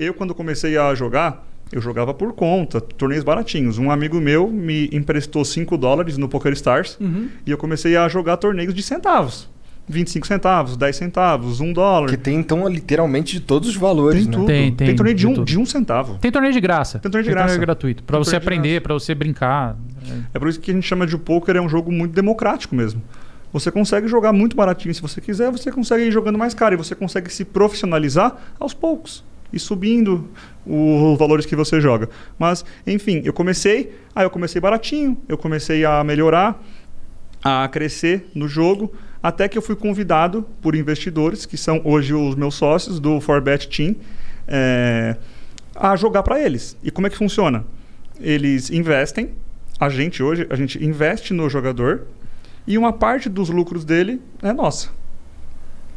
Eu, quando comecei a jogar, eu jogava por conta, torneios baratinhos. Um amigo meu me emprestou 5 dólares no Poker Stars uhum. e eu comecei a jogar torneios de centavos. 25 centavos, 10 centavos, 1 dólar. Que tem, então, literalmente de todos os valores, tem né? Tudo. Tem, tem, tem torneio de, de um, de um centavo. Tem torneio de graça. Tem torneio de tem graça. Torneio gratuito. Para você aprender, para você brincar. É. é por isso que a gente chama de poker é um jogo muito democrático mesmo. Você consegue jogar muito baratinho se você quiser, você consegue ir jogando mais caro e você consegue se profissionalizar aos poucos e subindo os valores que você joga. Mas, enfim, eu comecei, aí eu comecei baratinho, eu comecei a melhorar, a crescer no jogo, até que eu fui convidado por investidores, que são hoje os meus sócios do Forbet Team, é, a jogar para eles. E como é que funciona? Eles investem, a gente hoje, a gente investe no jogador e uma parte dos lucros dele é nossa.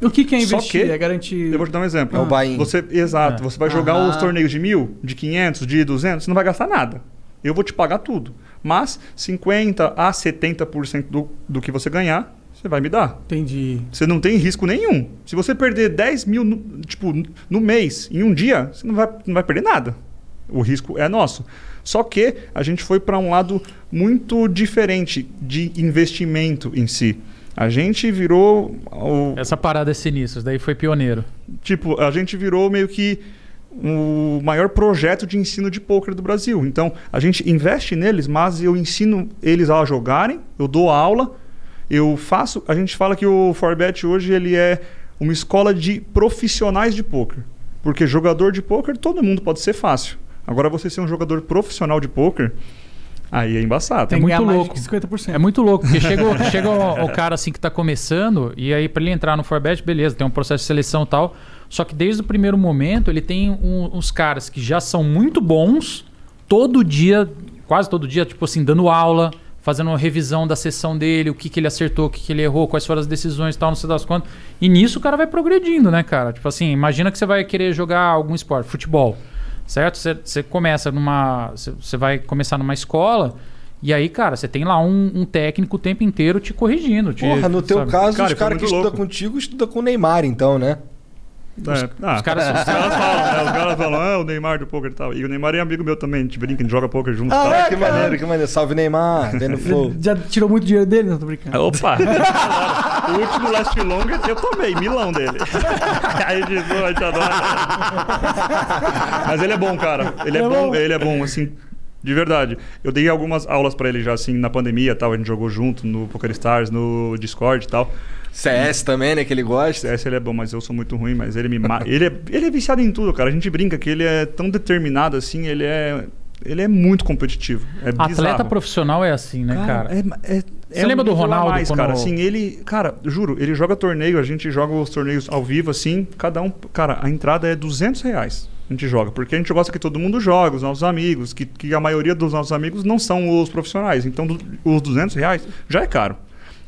O que, que é investir? Que, é garantir. Eu vou te dar um exemplo. É o buy-in. Você, exato. É. Você vai jogar Aham. os ah. torneios de mil, de 500, de 200, você não vai gastar nada. Eu vou te pagar tudo. Mas 50% a 70% do, do que você ganhar, você vai me dar. Entendi. Você não tem risco nenhum. Se você perder 10 mil no, tipo, no mês, em um dia, você não vai, não vai perder nada. O risco é nosso. Só que a gente foi para um lado muito diferente de investimento em si. A gente virou. O... Essa parada é sinistra, daí foi pioneiro. Tipo, a gente virou meio que o maior projeto de ensino de poker do Brasil. Então, a gente investe neles, mas eu ensino eles a jogarem, eu dou aula, eu faço. A gente fala que o Forbet hoje ele é uma escola de profissionais de poker, porque jogador de poker todo mundo pode ser fácil. Agora você ser um jogador profissional de poker, Aí é embaçado. É tem é muito louco. 50%. É muito louco, porque chega, o, chega o, o, cara assim que está começando, e aí para ele entrar no Forbet, beleza, tem um processo de seleção e tal. Só que desde o primeiro momento, ele tem um, uns caras que já são muito bons, todo dia, quase todo dia, tipo assim, dando aula, fazendo uma revisão da sessão dele, o que, que ele acertou, o que, que ele errou, quais foram as decisões e tal, não sei das quantas. E nisso o cara vai progredindo, né, cara? Tipo assim, imagina que você vai querer jogar algum esporte, futebol certo? Você começa numa. Você vai começar numa escola. E aí, cara, você tem lá um, um, técnico o tempo inteiro te corrigindo. Te, Porra, no sabe? teu caso, cara, os caras que estudam contigo estudam com o Neymar, então, né? É, os, ah, os caras falam, né? Os caras falam, ah, o Neymar do poker e tal. E o Neymar é amigo meu também, a gente brinca, a gente joga poker junto. Ah, é, que maneiro, é. que maneiro. Salve Neymar, vendo Já tirou muito dinheiro dele? Não, né, tô brincando. Opa! O último Last Longa eu tomei, milão dele. Aí de noite, Mas ele é bom, cara. Ele é, é bom, bom, ele é bom, assim, de verdade. Eu dei algumas aulas para ele já, assim, na pandemia tal. A gente jogou junto no Poker Stars, no Discord e tal. CS também, né? Que ele gosta. CS ele é bom, mas eu sou muito ruim, mas ele me mata. ele, é, ele é viciado em tudo, cara. A gente brinca que ele é tão determinado assim, ele é. Ele é muito competitivo. É Atleta bizarro. profissional é assim, né, cara? cara? É, é, você é lembra um do Ronaldo? Mais, quando... Cara, assim, ele. Cara, juro, ele joga torneio, a gente joga os torneios ao vivo, assim, cada um. Cara, a entrada é 200 reais. A gente joga, porque a gente gosta que todo mundo joga, os nossos amigos, que, que a maioria dos nossos amigos não são os profissionais. Então, do, os 200 reais já é caro.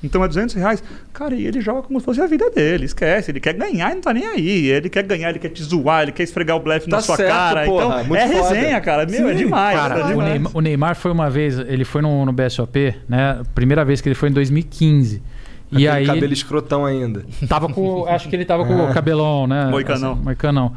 Então é 200 reais. Cara, e ele joga como se fosse a vida dele. Esquece. Ele quer ganhar e não tá nem aí. Ele quer ganhar, ele quer te zoar, ele quer esfregar o blefe tá na sua certo, cara. Porra, então, é foda. resenha, cara. Meu, é Sim, é demais. Cara, é demais. O, Neymar, o, Neymar, foi uma vez, ele foi no, no BSOP, né? Primeira vez que ele foi em 2015. e aí cabelo escrotão ainda. Tava com, acho que ele tava com o é. cabelão, né? Moicanão. Assim, moicanão.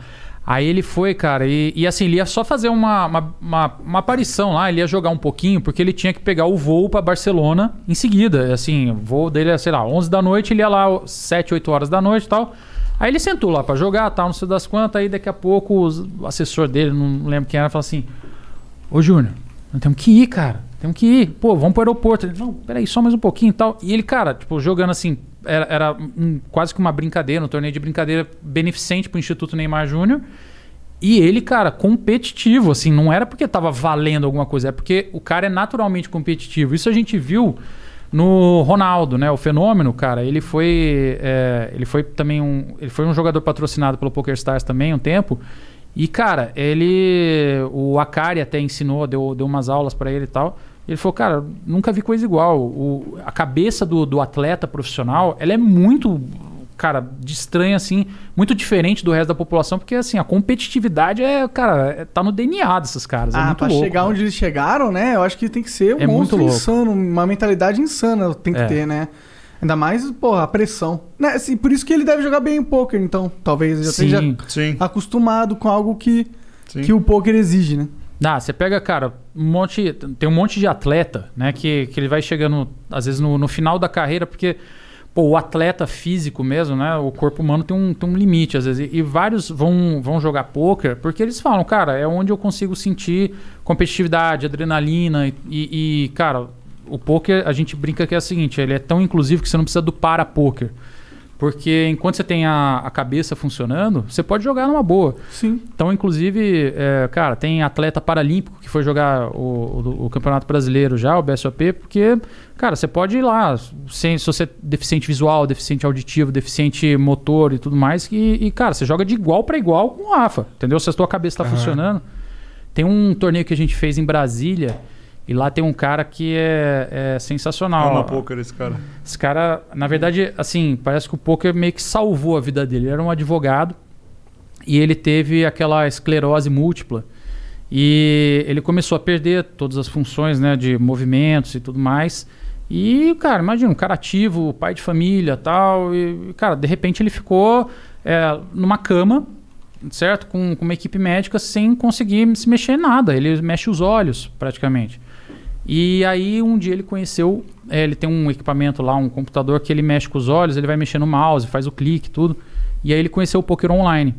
Aí ele foi, cara, e, e assim, ele ia só fazer uma, uma, uma, uma, aparição lá, ele ia jogar um pouquinho, porque ele tinha que pegar o voo para Barcelona em seguida. Assim, o voo dele era, sei lá, 11 da noite, ele ia lá 7, 8 horas da noite e tal. Aí ele sentou lá para jogar, tal, não sei das quantas, aí daqui a pouco o assessor dele, não lembro quem era, falou assim: Ô Júnior, nós temos que ir, cara, temos que ir. Pô, vamos pro aeroporto. Ele, não, peraí, só mais um pouquinho e tal. E ele, cara, tipo, jogando assim, era, era um, quase que uma brincadeira, um torneio de brincadeira beneficente para o Instituto Neymar Júnior. E ele, cara, competitivo, assim, não era porque estava valendo alguma coisa, é porque o cara é naturalmente competitivo. Isso a gente viu no Ronaldo, né? O fenômeno, cara, ele foi, é, ele foi também um, ele foi um jogador patrocinado pelo PokerStars também um tempo. E cara, ele, o Akari até ensinou, deu, deu umas aulas para ele e tal. Ele falou, cara, nunca vi coisa igual. O, a cabeça do, do atleta profissional, ela é muito, cara, de estranha, assim, muito diferente do resto da população, porque, assim, a competitividade é, cara, é, tá no DNA desses caras. É ah, é muito pra louco, chegar cara. Né? onde eles chegaram, né? Eu acho que tem que ser um é monstro insano, uma mentalidade insana tem que é. ter, né? Ainda mais, porra, a pressão. Né? Assim, por isso que ele deve jogar bem o poker, então. Talvez já sim, esteja sim. acostumado com algo que, que o poker exige, né? Ah, você pega, cara, um monte. Tem um monte de atleta, né? Que, que ele vai chegando, às vezes, no, no final da carreira, porque pô, o atleta físico mesmo, né? O corpo humano tem um, tem um limite, às vezes. E, e vários vão, vão jogar poker porque eles falam, cara, é onde eu consigo sentir competitividade, adrenalina. E, e, e cara, o poker, a gente brinca que é o seguinte: ele é tão inclusivo que você não precisa do para-poker. Porque enquanto você tem a, a, cabeça funcionando, você pode jogar numa boa. Sim. Então, inclusive, é, cara, tem atleta paralímpico que foi jogar o, o, o, Campeonato Brasileiro já, o BSOP, porque, cara, você pode ir lá, sem, se você é deficiente visual, deficiente auditivo, deficiente motor e tudo mais, e, e cara, você joga de igual para igual com o AFA, entendeu? Se a sua cabeça está funcionando. Tem um torneio que a gente fez em Brasília e lá tem um cara que é, é sensacional. Ama poker esse cara. Esse cara, na verdade, assim, parece que o poker meio que salvou a vida dele. Ele era um advogado e ele teve aquela esclerose múltipla. E ele começou a perder todas as funções, né, de movimentos e tudo mais. E, cara, imagina, um cara ativo, pai de família tal. E, cara, de repente ele ficou é, numa cama certo? Com, com uma equipe médica sem conseguir se mexer em nada. Ele mexe os olhos, praticamente. E aí um dia ele conheceu, é, ele tem um equipamento lá, um computador que ele mexe com os olhos, ele vai mexendo no mouse, faz o clique, tudo. E aí ele conheceu o poker online.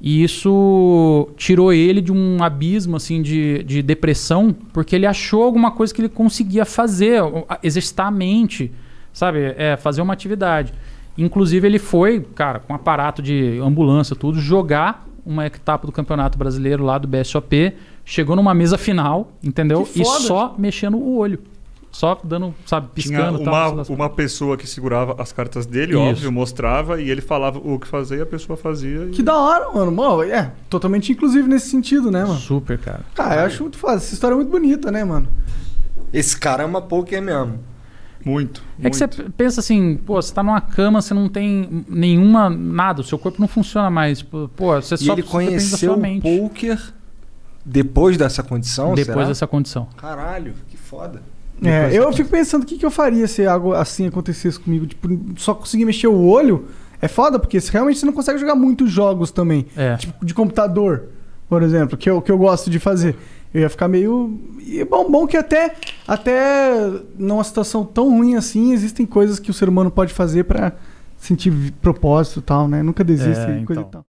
E isso tirou ele de um abismo assim de, de depressão, porque ele achou alguma coisa que ele conseguia fazer, exercitar a mente, sabe? É, fazer uma atividade. Inclusive, ele foi, cara, com aparato de ambulância, tudo, jogar uma etapa do Campeonato Brasileiro lá do BSOP. Chegou numa mesa final, entendeu? E só mexendo o olho. Só dando, sabe, piscando. Tinha uma, tal, uma pessoa que segurava as cartas dele, Isso. óbvio, mostrava e ele falava o que fazer e a pessoa fazia. E... Que da hora, mano. É, totalmente inclusive nesse sentido, né, mano? Super, cara. Cara, ah, eu acho muito fácil. Essa história é muito bonita, né, mano? Esse cara é uma poker mesmo. Muito. É muito. que você pensa assim, pô, você tá numa cama, você não tem nenhuma, nada, o seu corpo não funciona mais. Tipo, pô, você e só ele conheceu o poker depois dessa condição, Depois será? dessa condição. Caralho, que foda. É, eu fico pensando o que, que eu faria se algo assim acontecesse comigo. Tipo, só conseguir mexer o olho é foda, porque realmente você não consegue jogar muitos jogos também. É. Tipo, de computador, por exemplo, que eu, que eu gosto de fazer. Eu ia ficar meio. E bom, bom que até até numa situação tão ruim assim, existem coisas que o ser humano pode fazer para sentir propósito e tal, né? Nunca desista é, coisa então. e tal.